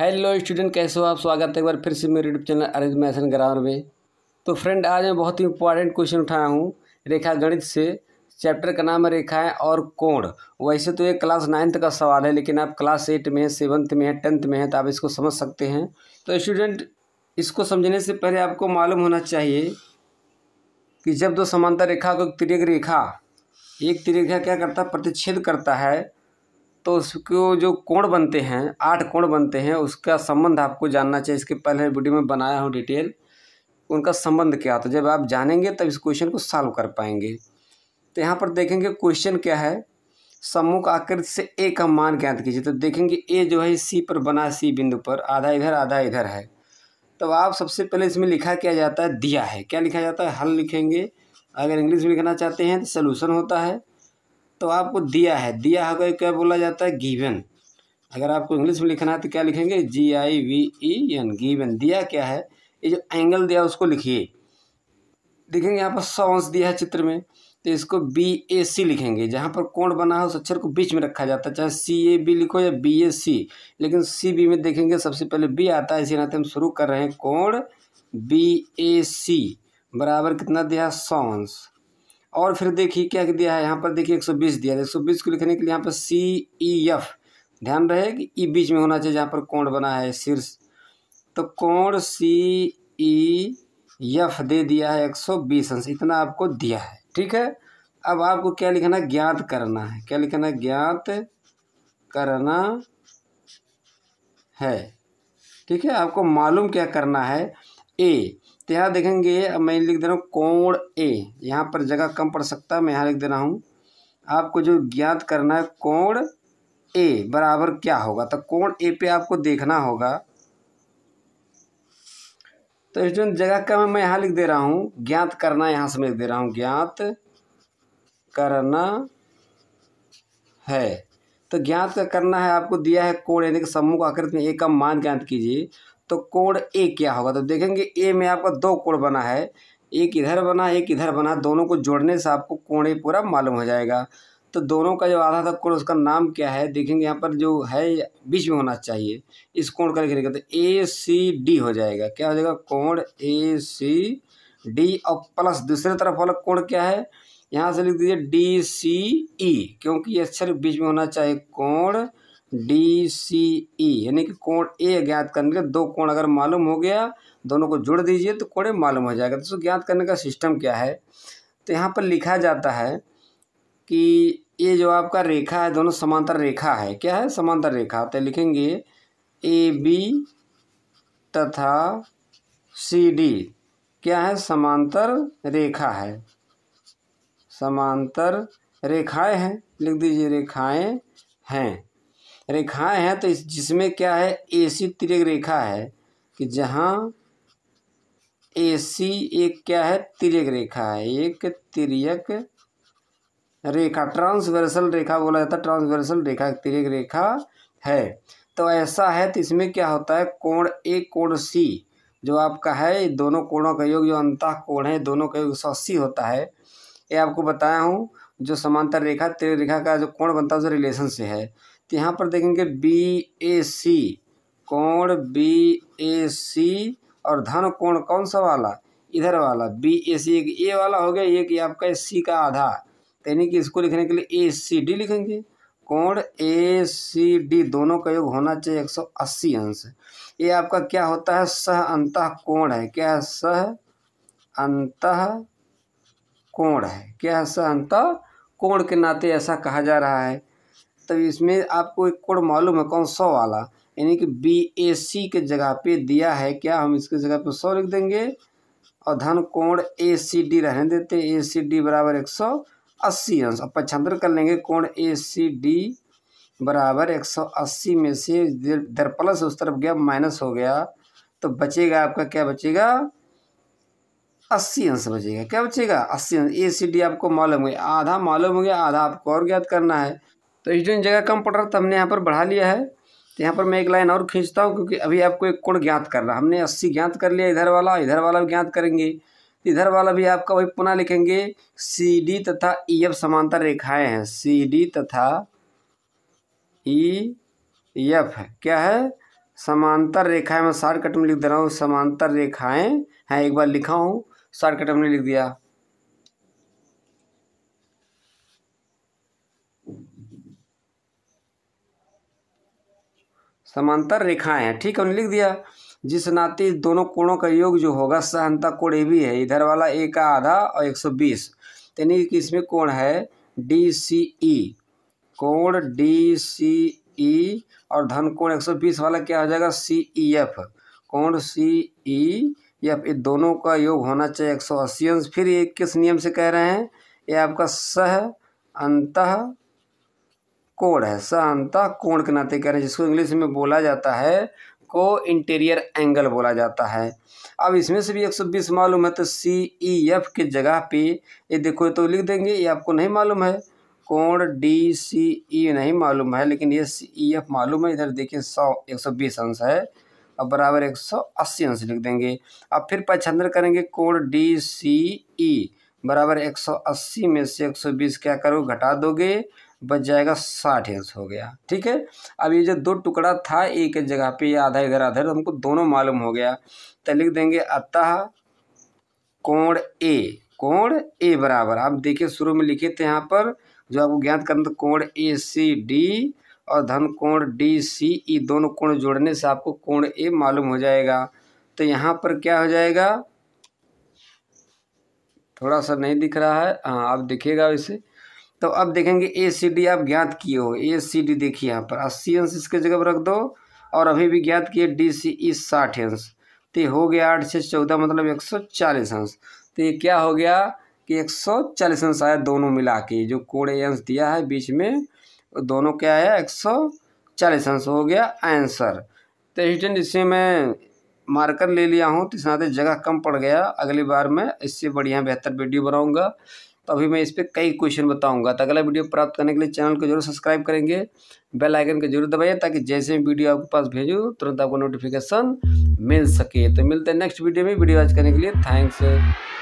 Hello student कैसे हो आप स्वागत है एक बार फिर से मेरे यूट्यूब चैनल अरिज मैसन ग्रामर में तो फ्रेंड आज मैं बहुत ही इंपॉर्टेंट क्वेश्चन उठाया हूँ रेखा गणित से चैप्टर का नाम है रेखाएं और कोण वैसे तो ये क्लास नाइन्थ का सवाल है लेकिन आप क्लास एट में है सेवन्थ में है टेंथ में है तो आप इसको समझ सकते हैं तो स्टूडेंट इसको समझने से पहले आपको मालूम होना चाहिए कि जब दो समांतर रेखा को एक रेखा एक तिरेक रेखा क्या करता है प्रतिच्छेद करता है तो उसको जो कोण बनते हैं आठ कोण बनते हैं उसका संबंध आपको जानना चाहिए इसके पहले वीडियो में बनाया हूँ डिटेल उनका संबंध क्या तो जब आप जानेंगे तब इस क्वेश्चन को सॉल्व कर पाएंगे तो यहाँ पर देखेंगे क्वेश्चन क्या है सम्मुख आकृति से ए का मान ज्ञात कीजिए तो देखेंगे ए जो है सी पर बना सी बिंदु पर आधा इधर आधा इधर है तो आप सबसे पहले इसमें लिखा क्या जाता है दिया है क्या लिखा जाता है हल लिखेंगे अगर इंग्लिश में लिखना चाहते हैं तो सोल्यूशन होता है तो आपको दिया है दिया होगा क्या बोला जाता है गिवन अगर आपको इंग्लिश में लिखना है तो क्या लिखेंगे जी I V E N given दिया क्या है ये जो एंगल दिया उसको लिखिए देखेंगे यहाँ पर सौ अंश दिया है चित्र में तो इसको बी ए सी लिखेंगे जहाँ पर कोण बना है उस अक्षर को बीच में रखा जाता है चाहे सी ए बी लिखो या बी ए सी लेकिन सी बी में देखेंगे सबसे पहले बी आता है इसी नाते हम शुरू कर रहे हैं कोण बी ए सी बराबर कितना दिया सौ अंश और फिर देखिए क्या दिया है यहाँ पर देखिए एक सौ बीस दिया है एक सौ बीस को लिखने के लिए यहाँ पर सी ई एफ ध्यान रहे कि ई e बीच में होना चाहिए जहाँ पर कोण बना है शीर्ष तो कोण सी ई एफ दे दिया है एक सौ बीस अंश इतना आपको दिया है ठीक है अब आपको क्या लिखना ज्ञात करना है क्या लिखना ज्ञात करना है ठीक है आपको मालूम क्या करना है ए तो यहाँ देखेंगे अब मैं लिख दे रहा हूँ कोण ए यहाँ पर जगह कम पड़ सकता है मैं यहाँ लिख दे रहा हूँ आपको जो ज्ञात करना है कोण ए बराबर क्या होगा तो कोण ए पे आपको देखना होगा तो स्टूडेंट जगह कम है मैं यहाँ लिख दे रहा हूँ ज्ञात करना यहाँ से लिख दे रहा हूँ ज्ञात करना है तो ज्ञात करना है आपको दिया है कोण यानी कि सम्मुख आकृति में एक का मान ज्ञात कीजिए तो कोण ए क्या होगा तो देखेंगे ए में आपका दो कोण बना है एक इधर बना एक इधर बना दोनों को जोड़ने से आपको कोण ए पूरा मालूम हो जाएगा तो दोनों का जो आधा था कोण उसका नाम क्या है देखेंगे यहाँ पर जो है बीच में होना चाहिए इस कोण का लिखेंगे तो ए सी डी हो जाएगा क्या हो जाएगा कोण ए सी डी और प्लस दूसरे तरफ वाला कोण क्या है यहाँ से लिख दीजिए डी सी ई क्योंकि ये अक्षर बीच में होना चाहिए कोण डी सी ई यानी कि कोण ए ज्ञात करने के दो कोण अगर मालूम हो गया दोनों को जुड़ दीजिए तो कोण मालूम हो जाएगा तो ज्ञात करने का सिस्टम क्या है तो यहाँ पर लिखा जाता है कि ये जो आपका रेखा है दोनों समांतर रेखा है क्या है समांतर रेखा तो लिखेंगे ए बी तथा सी डी क्या है समांतर रेखा है समांतर रेखाएं हैं लिख दीजिए रेखाएं हैं रेखाएं हैं तो इस जिसमें क्या है ए सी तिरक रेखा है कि जहाँ ए सी एक क्या है तिरक रेखा है एक तिरक रेखा ट्रांसवर्सल रेखा बोला जाता है ट्रांसवर्सल रेखा तिरक रेखा है तो ऐसा है तो इसमें क्या होता है कोण ए कोण सी जो आपका है दोनों कोणों का योग जो अंत कोण है दोनों का योग सौ अस्सी होता है ये आपको बताया हूँ जो समांतर रेखा तिरक रेखा का जो कोण बनता है उस रिलेशन से है तो यहाँ पर देखेंगे बी ए सी कोण बी ए सी और धन कोण कौन सा वाला इधर वाला बी ए सी एक ए वाला हो गया एक आपका सी का आधा तो यानी कि इसको लिखने के लिए ए सी डी लिखेंगे कोण ए सी डी दोनों का योग होना चाहिए एक सौ अस्सी अंश ये आपका क्या होता है सह अंत कोण है क्या सह अंत कोण है क्या सह अंत कोण के नाते ऐसा कहा जा रहा है तब इसमें आपको एक कोड मालूम है कौन सौ वाला यानी कि बी ए सी के जगह पे दिया है क्या हम इसके जगह पे सौ लिख देंगे और धन कोण ए सी डी रहने देते ए सी डी बराबर एक सौ अस्सी अंश अब पचहत्तर कर लेंगे कोण ए सी डी बराबर एक सौ अस्सी में से इधर प्लस उस तरफ गया माइनस हो गया तो बचेगा आपका क्या बचेगा अस्सी अंश बचेगा क्या बचेगा अस्सी अंश ए सी डी आपको मालूम हो गया आधा मालूम हो गया आधा आपको और ज्ञात करना है तो दिन जगह कम पड़ रहा था तो हमने यहाँ पर बढ़ा लिया है तो यहाँ पर मैं एक लाइन और खींचता हूँ क्योंकि अभी आपको एक कोण ज्ञात कर रहा हमने अस्सी ज्ञात कर लिया इधर वाला इधर वाला भी ज्ञात करेंगे इधर वाला भी आपका वही पुनः लिखेंगे सी डी तथा ई e। एफ समांतर रेखाएं हैं सी डी तथा ई e, एफ क्या है समांतर रेखाएं मैं शार्ट कट में लिख दे रहा हूँ समांतर रेखाएं हैं एक बार लिखा हूँ शॉर्टकट कट में लिख दिया समांतर रेखाएं हैं ठीक है उन्हें लिख दिया जिस नाते दोनों कोणों का योग जो होगा सहनता कोण ए भी है इधर वाला ए का आधा और एक सौ बीस यानी कि इसमें कोण है डी सी ई कोण डी सी ई और धन कोण एक सौ बीस वाला क्या हो जाएगा सी ई एफ कोण सी ई एफ ये दोनों का योग होना चाहिए एक सौ अस्सी अंश फिर ये किस नियम से कह रहे हैं ये आपका सह अंत कोण है सहनता कोण के नाते कह रहे हैं जिसको इंग्लिश में बोला जाता है को इंटीरियर एंगल बोला जाता है अब इसमें से भी 120 मालूम है तो सी ई एफ की जगह पे ये देखो तो लिख देंगे ये आपको नहीं मालूम है कोण डी सी ई नहीं मालूम है लेकिन ये सी ई एफ मालूम है इधर देखिए सौ एक सौ बीस अंश है अब बराबर एक सौ अस्सी अंश लिख देंगे अब फिर पचहत्तर करेंगे कोण डी सी ई बराबर एक सौ अस्सी में से एक सौ बीस क्या करो घटा दोगे बच जाएगा साठ इंच हो गया ठीक है अब ये जो दो टुकड़ा था एक जगह पे या आधा इधर आधा तो हमको दोनों मालूम हो गया तो लिख देंगे अतः कोण ए कोण ए बराबर आप देखिए शुरू में लिखे थे यहाँ पर जो आपको ज्ञात करना था कोण ए सी डी और धन कोण डी सी ई दोनों कोण जोड़ने से आपको कोण ए मालूम हो जाएगा तो यहाँ पर क्या हो जाएगा थोड़ा सा नहीं दिख रहा है हाँ आप दिखेगा वैसे तो अब देखेंगे ए सी डी आप ज्ञात किए हो ए सी डी देखिए यहाँ पर अस्सी अंश इसके जगह पर रख दो और अभी भी ज्ञात किए डी सी ई साठ अंश तो ये हो गया आठ से चौदह मतलब एक सौ चालीस अंश तो ये क्या हो गया कि एक सौ चालीस अंश आया दोनों मिला के जो कोड़े अंश दिया है बीच में दोनों क्या आया एक सौ चालीस अंश हो गया आंसर तो स्टूडेंट इससे मैं मार्कर ले लिया हूँ तो इस जगह कम पड़ गया अगली बार मैं इससे बढ़िया बेहतर वीडियो बनाऊँगा तो अभी मैं इस पर कई क्वेश्चन बताऊंगा तो अगला वीडियो प्राप्त करने के लिए चैनल को जरूर सब्सक्राइब करेंगे बेल आइकन को जरूर दबाइए ताकि जैसे वीडियो आपके पास भेजूँ तुरंत आपको नोटिफिकेशन मिल सके तो मिलते हैं नेक्स्ट वीडियो में वीडियो वॉच करने के लिए थैंक्स